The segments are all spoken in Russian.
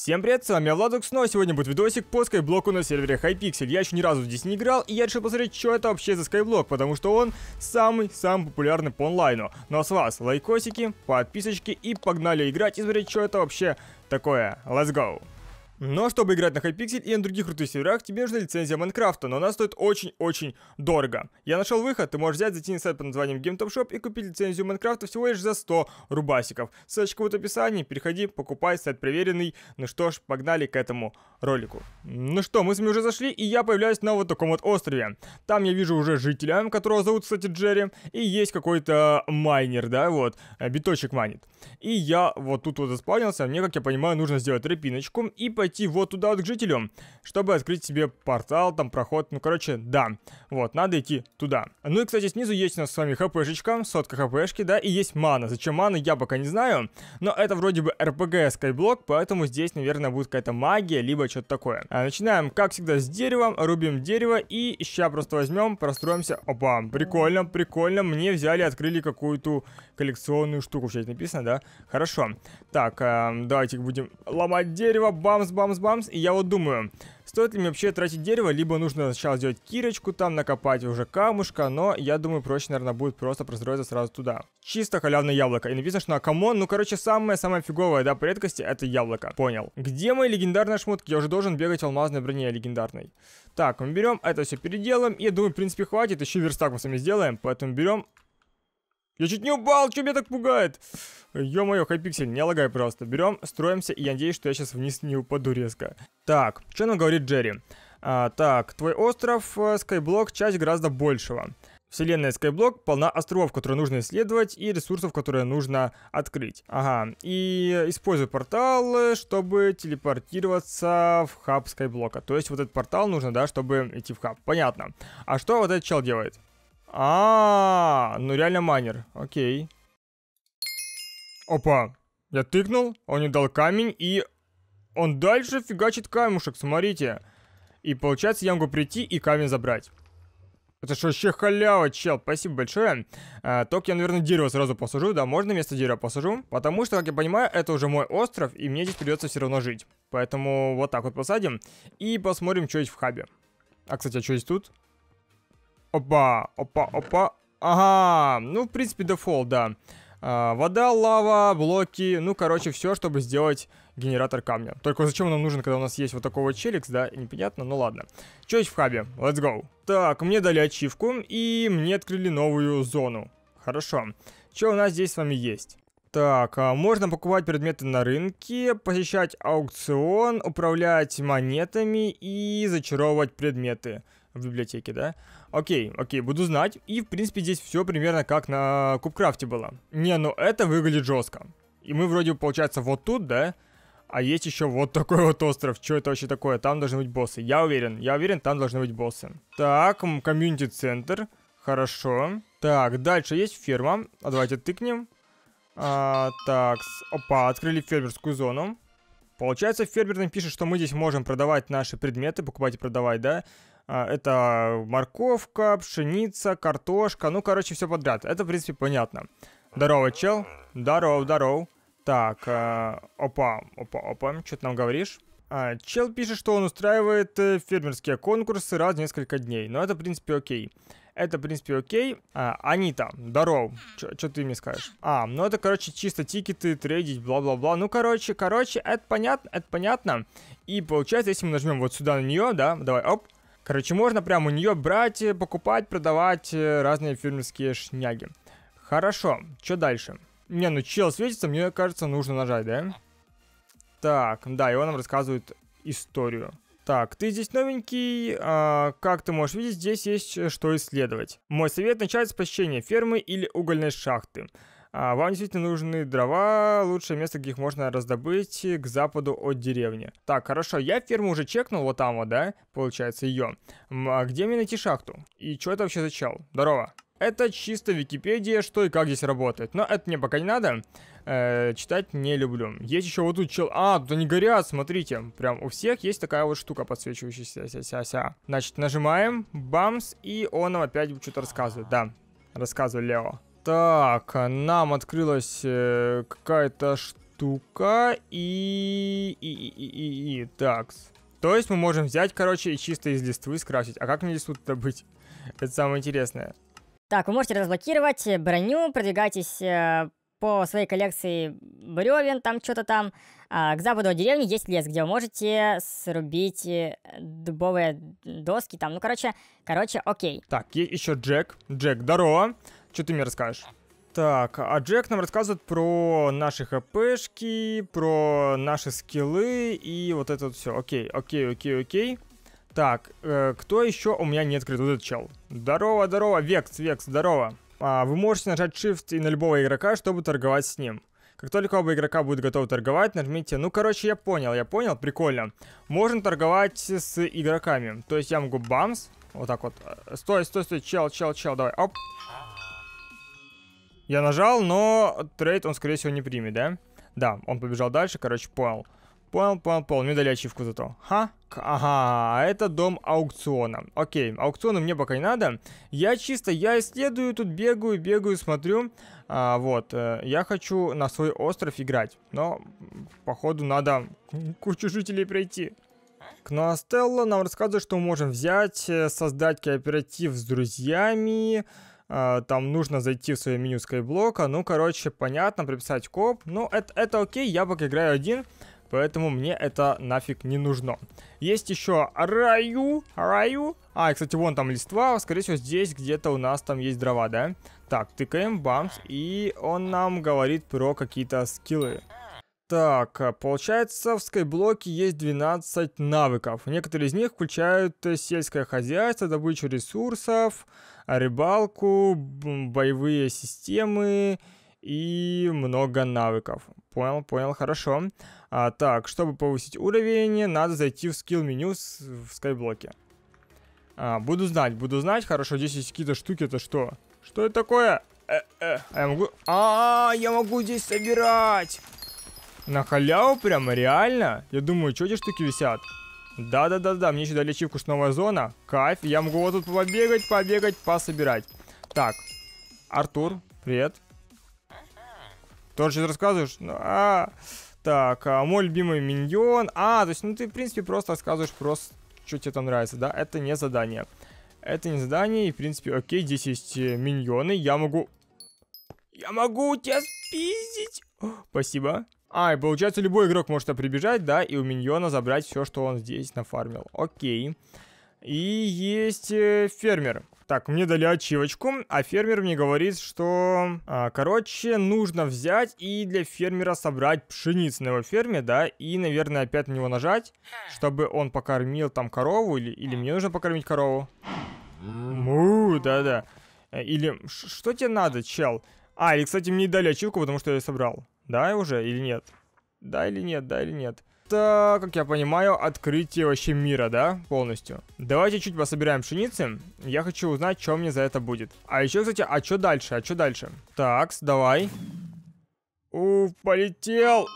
Всем привет, с вами Владок снова, сегодня будет видосик по скайблоку на сервере Hypixel. Я еще ни разу здесь не играл, и я решил посмотреть, что это вообще за скайблок, потому что он самый-самый популярный по онлайну. Ну а с вас лайкосики, подписочки и погнали играть и смотреть, что это вообще такое. Let's go! Но чтобы играть на Hypixel и на других крутых серверах, тебе нужна лицензия Майнкрафта, но она стоит очень-очень дорого. Я нашел выход, ты можешь взять, зайти на сайт под названием GameTop Shop и купить лицензию Майнкрафта всего лишь за 100 рубасиков. Ссылочка будет в описании, переходи, покупай, сайт проверенный. Ну что ж, погнали к этому ролику. Ну что, мы с вами уже зашли, и я появляюсь на вот таком вот острове. Там я вижу уже жителя, которого зовут, кстати, Джерри, и есть какой-то майнер, да, вот, э, биточек майнит. И я вот тут вот заспавнился, мне, как я понимаю, нужно сделать тропиночку и пойти пойти вот туда вот к жителю, чтобы открыть себе портал, там проход, ну короче, да. Вот, надо идти туда. Ну и, кстати, снизу есть у нас с вами хпшечка, сотка хпшки, да, и есть мана. Зачем мана, я пока не знаю, но это вроде бы RPG скайблок поэтому здесь, наверное, будет какая-то магия, либо что-то такое. А начинаем, как всегда, с дерева, рубим дерево и сейчас просто возьмем, простроимся. Опа, прикольно, прикольно, мне взяли, открыли какую-то коллекционную штуку, сейчас написано, да? Хорошо. Так, э, давайте будем ломать дерево, бамс, бамс-бамс, и я вот думаю, стоит ли мне вообще тратить дерево, либо нужно сначала сделать кирочку, там накопать уже камушка, но я думаю, проще, наверное, будет просто простроиться сразу туда. Чисто халявное яблоко, и написано, что на камон, ну короче, самое-самое фиговое, да, по редкости, это яблоко. Понял. Где мои легендарные шмотки? Я уже должен бегать в алмазной броне легендарной. Так, мы берем, это все переделаем, и я думаю, в принципе, хватит, еще верстак мы сами сделаем, поэтому берем я чуть не упал, что меня так пугает? Ё-моё, хайпиксель, не лагай, просто. Берем, строимся, и я надеюсь, что я сейчас вниз не упаду резко. Так, что нам говорит Джерри? А, так, твой остров, Скайблок, э, часть гораздо большего. Вселенная Skyblock полна островов, которые нужно исследовать, и ресурсов, которые нужно открыть. Ага, и используй портал, чтобы телепортироваться в хаб Skyblock. То есть вот этот портал нужно, да, чтобы идти в хаб. Понятно. А что вот этот чел делает? А, ну реально майнер. Окей. Опа. Я тыкнул, он не дал камень, и он дальше фигачит камушек, смотрите. И получается, я могу прийти и камень забрать. Это что вообще халява, чел, спасибо большое. А, только я, наверное, дерево сразу посажу, да, можно вместо дерева посажу? Потому что, как я понимаю, это уже мой остров, и мне здесь придется все равно жить. Поэтому вот так вот посадим и посмотрим, что есть в хабе. А, кстати, а что есть тут? Опа, опа, опа. Ага, ну, в принципе, дефолт, да. А, вода, лава, блоки, ну, короче, все, чтобы сделать генератор камня. Только зачем нам нужен, когда у нас есть вот такого челикс, да, непонятно, ну ладно. Чё есть в хабе? Let's go. Так, мне дали ачивку, и мне открыли новую зону. Хорошо. Что у нас здесь с вами есть? Так, а можно покупать предметы на рынке, посещать аукцион, управлять монетами и зачаровывать предметы в библиотеке, да? Окей, окей, буду знать. И, в принципе, здесь все примерно как на Кубкрафте было. Не, ну это выглядит жестко. И мы вроде, получается, вот тут, да? А есть еще вот такой вот остров. Что это вообще такое? Там должны быть боссы. Я уверен, я уверен, там должны быть боссы. Так, комьюнити-центр. Хорошо. Так, дальше есть ферма. А давайте тыкнем. А, так, опа, открыли фермерскую зону. Получается, фермер нам пишет, что мы здесь можем продавать наши предметы, покупать и продавать, да? А, это морковка, пшеница, картошка, ну, короче, все подряд. Это, в принципе, понятно. Здорово, чел. Здорово, здорово. Так, э, опа, опа, опа, что ты нам говоришь? А, чел пишет, что он устраивает э, фермерские конкурсы раз в несколько дней. Но ну, это, в принципе, окей. Это, в принципе, окей. А, Анита, здоров. Что ты мне скажешь? А, ну это, короче, чисто тикеты, трейдить, бла-бла-бла. Ну, короче, короче, это понятно, это понятно. И получается, если мы нажмем вот сюда на нее, да, давай, оп, Короче, можно прямо у нее брать, э, покупать, продавать э, разные фермерские шняги. Хорошо, что дальше? Не, ну чел светится, мне кажется, нужно нажать, да? Так, да, и он нам рассказывает историю. Так, ты здесь новенький, а, как ты можешь видеть, здесь есть э, что исследовать. Мой совет начать с посещения фермы или угольной шахты. А, вам действительно нужны дрова, лучшее место, где их можно раздобыть, э, к западу от деревни. Так, хорошо, я ферму уже чекнул, вот там вот, да, получается, ее. А где мне найти шахту? И что это вообще за чел? Здорово. Это чисто Википедия, что и как здесь работает. Но это мне пока не надо. Э, читать не люблю. Есть еще вот тут чел... А, тут они горят, смотрите. Прям у всех есть такая вот штука подсвечивающаяся. Значит, нажимаем. Бамс. И он опять что-то рассказывает. Да, рассказывает Лео. Так, нам открылась э, какая-то штука и... и, и, и, и, и так. То есть мы можем взять, короче, и чисто из листвы скрафтить. А как мне листву быть? Это самое интересное. Так, вы можете разблокировать э, броню, продвигайтесь э, по своей коллекции бревен, там что-то там. А, к западу от деревни есть лес, где вы можете срубить э, дубовые доски там. Ну, короче, короче, окей. Так, есть еще Джек. Джек, здорово. Что ты мне расскажешь? Так, а Джек нам рассказывает про наши хпшки, про наши скиллы и вот это вот все. Окей, окей, окей, окей. Так, э, кто еще у меня не открыт? Вот этот чел. Здорово, здорово, Векс, Векс, здорово. А, вы можете нажать Shift и на любого игрока, чтобы торговать с ним. Как только оба игрока будут готовы торговать, нажмите... Ну, короче, я понял, я понял, прикольно. Можно торговать с игроками. То есть я могу бамс, вот так вот. Э, стой, стой, стой, чел, чел, чел, давай, оп. Я нажал, но трейд он, скорее всего, не примет, да? Да, он побежал дальше, короче, понял. Понял, понял, понял. Мне дали ачивку зато. Ха? Ага, а это дом аукциона. Окей, аукциона мне пока не надо. Я чисто, я исследую тут, бегаю, бегаю, смотрю. А, вот, э, я хочу на свой остров играть. Но, походу, надо кучу жителей пройти. Кноастелла нам рассказывает, что мы можем взять, э, создать кооператив с друзьями, а, там нужно зайти в свое меню скайблока, ну, короче, понятно, прописать коп, ну, это, это окей, я пока играю один, поэтому мне это нафиг не нужно. Есть еще раю, раю, а, кстати, вон там листва, скорее всего, здесь где-то у нас там есть дрова, да? Так, тыкаем, бамс, и он нам говорит про какие-то скиллы. Так, э, получается, в скайблоке есть 12 навыков. Некоторые из них включают э, сельское хозяйство, добычу ресурсов, рыбалку, боевые системы и много навыков. Понял, понял, хорошо. А, так, чтобы повысить уровень, надо зайти в скилл меню в скайблоке. А, буду знать, буду знать. Хорошо, здесь есть какие-то штуки, это что? Что это такое? Э, э, а я могу... А, -а, -а я могу здесь собирать! На халяву прям, реально? Я думаю, что эти штуки висят? Да-да-да-да, мне еще дали ачивку, что новая зона. Кайф, я могу вот тут побегать, побегать, пособирать. Так, Артур, привет. Тоже что-то рассказываешь? Ну, а, так, а, мой любимый миньон. А, то есть, ну ты, в принципе, просто рассказываешь просто, что тебе там нравится, да? Это не задание. Это не задание, и, в принципе, окей, здесь есть э, миньоны. Я могу... Я могу тебя спиздить! О, спасибо. А, и получается любой игрок может прибежать, да, и у миньона забрать все, что он здесь нафармил. Окей. И есть э, фермер. Так, мне дали ачивочку, а фермер мне говорит, что... А, короче, нужно взять и для фермера собрать пшеницу на его ферме, да, и, наверное, опять на него нажать, чтобы он покормил там корову, или, или мне нужно покормить корову. Му, да-да. Э, или, что тебе надо, чел? А, или, кстати, мне дали ачивку, потому что я собрал. Да уже или нет? Да или нет, да или нет? Это, как я понимаю, открытие вообще мира, да, полностью. Давайте чуть пособираем пшеницы. Я хочу узнать, что мне за это будет. А еще, кстати, а что дальше, а что дальше? Так, давай. У, полетел!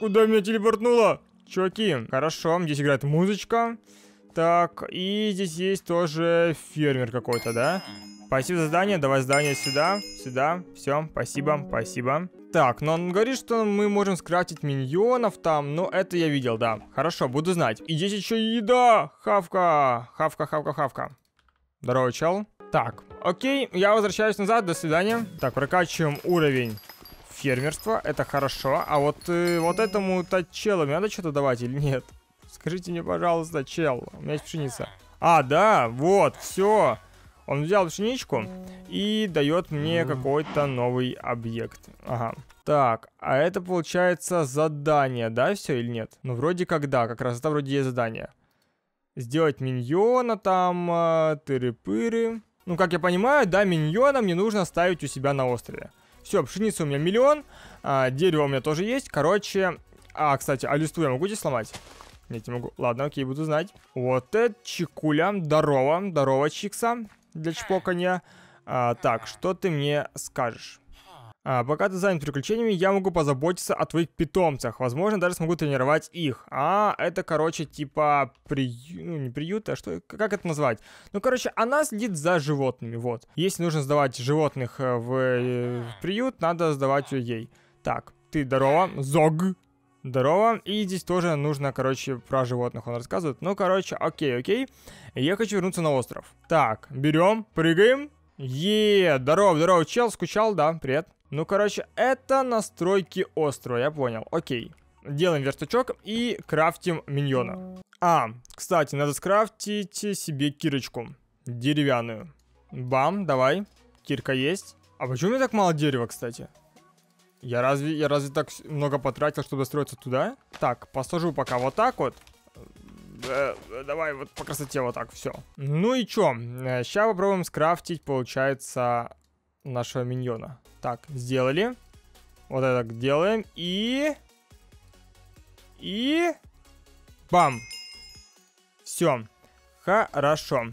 Куда меня телепортнуло? Чуваки, хорошо, здесь играет музычка. Так, и здесь есть тоже фермер какой-то, да? Спасибо за здание, давай здание сюда, сюда, все, спасибо, спасибо. Так, но ну, он говорит, что мы можем скрафтить миньонов там, но это я видел, да. Хорошо, буду знать. И здесь еще еда! Хавка! Хавка, хавка, хавка. Здорово, чел. Так, окей, я возвращаюсь назад, до свидания. Так, прокачиваем уровень фермерства, это хорошо. А вот, э, вот этому-то челу надо что-то давать или нет? Скажите мне, пожалуйста, чел, у меня есть пшеница. А, да, вот, все. Он взял пшеничку и дает мне какой-то новый объект. Ага. Так, а это получается задание, да, все или нет? Ну, вроде как да, как раз это вроде есть задание. Сделать миньона там, э, тыры-пыры. Ну, как я понимаю, да, миньона мне нужно ставить у себя на острове. Все, пшеницы у меня миллион, а, дерево у меня тоже есть. Короче, а, кстати, а листву я могу здесь сломать? Нет, не могу. Ладно, окей, буду знать. Вот это чекуля, здорово, здорово, чикса для чпокания. А, так, что ты мне скажешь? А, пока ты занят приключениями, я могу позаботиться о твоих питомцах. Возможно, даже смогу тренировать их. А, это, короче, типа приют... Ну, не приют, а что... Как это назвать? Ну, короче, она следит за животными, вот. Если нужно сдавать животных э, в, э, в приют, надо сдавать ее ей. Так, ты здорово. Зог. Здорово. И здесь тоже нужно, короче, про животных он рассказывает. Ну, короче, окей, окей. Я хочу вернуться на остров. Так, берем, прыгаем. Еее, здорово, здорово, чел, скучал, да, привет. Ну, короче, это настройки острова, я понял, окей. Делаем верстачок и крафтим миньона. А, кстати, надо скрафтить себе кирочку. Деревянную. Бам, давай. Кирка есть. А почему у меня так мало дерева, кстати? Я разве, я разве так много потратил, чтобы достроиться туда? Так, посажу пока вот так вот. Э, э, давай вот по красоте вот так, все. Ну и чё, сейчас э, попробуем скрафтить, получается, нашего миньона. Так, сделали. Вот это так делаем. И... И... Бам! Все. Хорошо.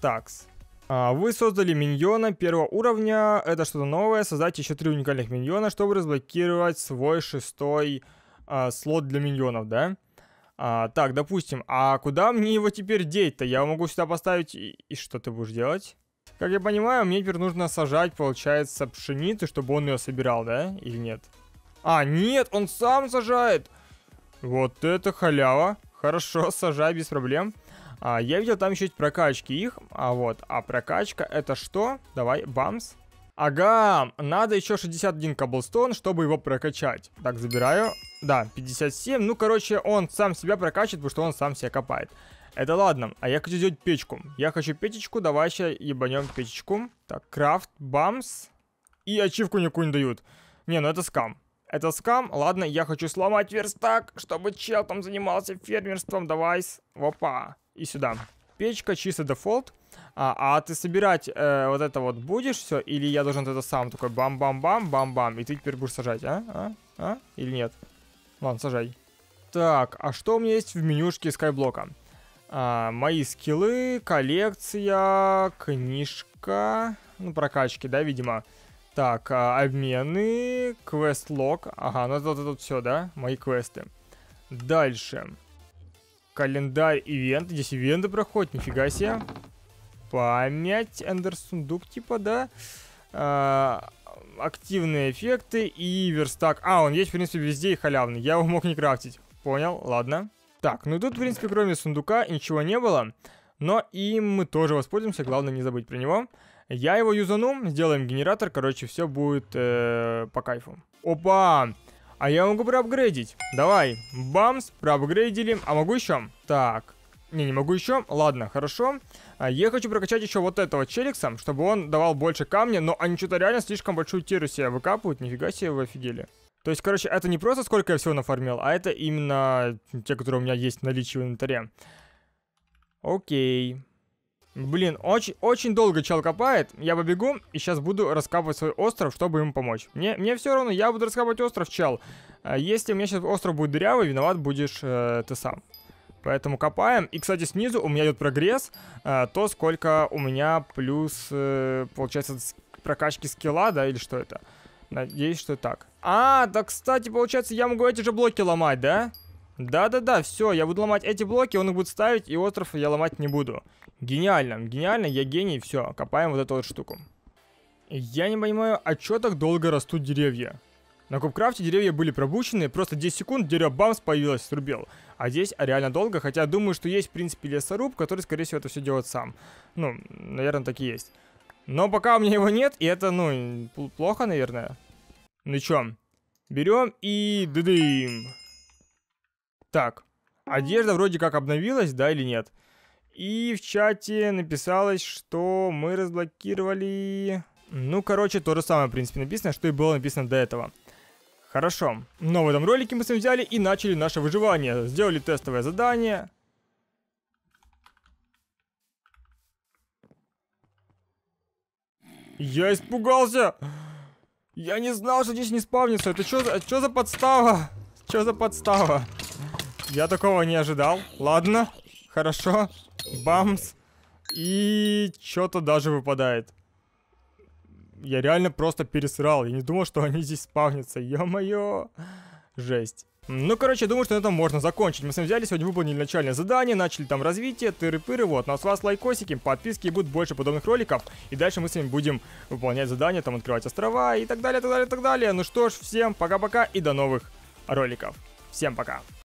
Такс. А, вы создали миньона первого уровня, это что-то новое, Создать еще три уникальных миньона, чтобы разблокировать свой шестой а, слот для миньонов, да? А, так, допустим, а куда мне его теперь деть-то? Я могу сюда поставить, и, и что ты будешь делать? Как я понимаю, мне теперь нужно сажать, получается, пшеницу, чтобы он ее собирал, да? Или нет? А, нет, он сам сажает! Вот это халява! Хорошо, сажай без проблем. А, я видел там еще прокачки их, а вот, а прокачка это что? Давай, бамс. Ага, надо еще 61 каблстон, чтобы его прокачать. Так, забираю. Да, 57. Ну, короче, он сам себя прокачивает, потому что он сам себя копает. Это ладно, а я хочу сделать печку. Я хочу печечку, давай сейчас ебанем печечку. Так, крафт, бамс. И ачивку никакую не дают. Не, ну это скам. Это скам. Ладно, я хочу сломать верстак, чтобы чел там занимался фермерством. Давай, опа и сюда. Печка, чисто дефолт. А, а ты собирать э, вот это вот будешь все? Или я должен это сам такой бам-бам-бам, бам-бам, и ты теперь будешь сажать, а? а? А? Или нет? Ладно, сажай. Так, а что у меня есть в менюшке скайблока? А, мои скиллы, коллекция, книжка, ну, прокачки, да, видимо. Так, а, обмены, квест-лог, ага, ну, это тут все, да, мои квесты. Дальше. Календарь ивент. Здесь ивенты проходят, нифига себе. Память. Эндерсундук типа, да. А, активные эффекты и верстак. А, он есть, в принципе, везде и халявный. Я его мог не крафтить. Понял, ладно. Так, ну тут, в принципе, кроме сундука ничего не было. Но им мы тоже воспользуемся, главное не забыть про него. Я его юзану, сделаем генератор, короче, все будет э, по кайфу. Опа! А я могу проапгрейдить. Давай. Бамс, проапгрейдили. А могу еще? Так. Не, не могу еще. Ладно, хорошо. А я хочу прокачать еще вот этого челикса, чтобы он давал больше камня, но они что-то реально слишком большую тиру себе выкапывают. Нифига себе, вы офигели. То есть, короче, это не просто сколько я всего нафармил, а это именно те, которые у меня есть в наличии в инвентаре. Окей. Блин, очень, очень долго чел копает. Я побегу и сейчас буду раскапывать свой остров, чтобы ему помочь. Мне, мне все равно, я буду раскапывать остров, чел. А, если у меня сейчас остров будет дырявый, виноват будешь э, ты сам. Поэтому копаем. И, кстати, снизу у меня идет прогресс. Э, то, сколько у меня плюс, э, получается, прокачки скилла, да, или что это? Надеюсь, что так. А, так, кстати, получается, я могу эти же блоки ломать, да? Да. Да-да-да, все, я буду ломать эти блоки, он их будет ставить, и остров я ломать не буду. Гениально, гениально, я гений, все, копаем вот эту вот штуку. Я не понимаю, а чё так долго растут деревья? На Кубкрафте деревья были пробучены, просто 10 секунд дерево бамс появилось, срубил. А здесь а реально долго, хотя думаю, что есть в принципе лесоруб, который скорее всего это все делает сам. Ну, наверное, так и есть. Но пока у меня его нет, и это, ну, плохо, наверное. Ну чё, берем и дадим. Так, одежда вроде как обновилась, да или нет? И в чате написалось, что мы разблокировали... Ну, короче, то же самое, в принципе, написано, что и было написано до этого. Хорошо. Но в этом ролике мы с вами взяли и начали наше выживание. Сделали тестовое задание. Я испугался! Я не знал, что здесь не спавнится. Это что за, что за подстава? Что за подстава? Я такого не ожидал. Ладно, хорошо. Бамс. И что-то даже выпадает. Я реально просто пересрал. Я не думал, что они здесь спавнятся. Ё-моё. Жесть. Ну, короче, думаю, что на этом можно закончить. Мы с вами взяли, сегодня выполнили начальное задание, начали там развитие, тыры-пыры, вот. Ну, а с вас лайкосики, подписки, и будет больше подобных роликов. И дальше мы с вами будем выполнять задания, там открывать острова и так далее, так далее, так далее. Ну что ж, всем пока-пока и до новых роликов. Всем пока.